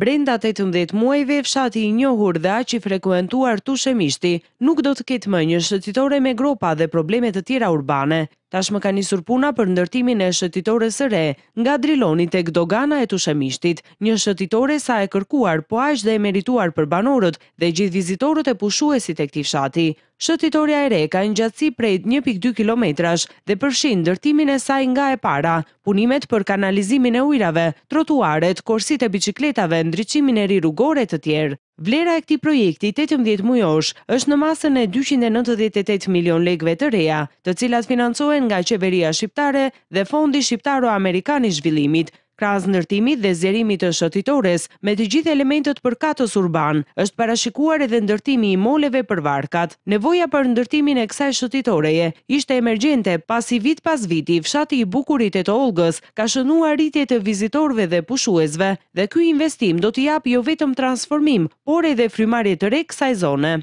Brenda 18 muajve, fshati i njohur dhe aq i frekuentuar Tushemishti nuk do të ketë më një shëtitore me gropa dhe problemet të tjera urbane. Tashmë ka një puna për ndërtimin e shëtitore së re, nga drilonit e gdogana e tushemishtit, një shëtitore sa e kërkuar, po ashtë dhe e merituar për banorët dhe gjithë vizitorët e pushuesit e këti fshati. Shëtitoria e re ka një gjatësi prej 1.2 km dhe përshin ndërtimin e saj nga e para, punimet për kanalizimin e ujrave, trotuaret, korsit e bicikletave, ndryqimin e rirugore të tjerë. Vlera e këti projekti, 18 mujosh, është në masën e 298 milion legve të reja, të cilat financohen nga qeveria shqiptare dhe fondi shqiptaro-amerikani zhvillimit, kras ndërtimi dhe zerimi të shëtitores me të gjithë elementët për katës urban, është parashikuar edhe ndërtimi i moleve për varkat. Nevoja për ndërtimin e kësaj shëtitoreje ishte emergjente pasi vit pas viti fshati i bukurit e të olgës ka shënua rritje të vizitorve dhe pushuesve dhe kjo investim do t'i apë jo vetëm transformim, por edhe frymarit të rekë kësaj zone.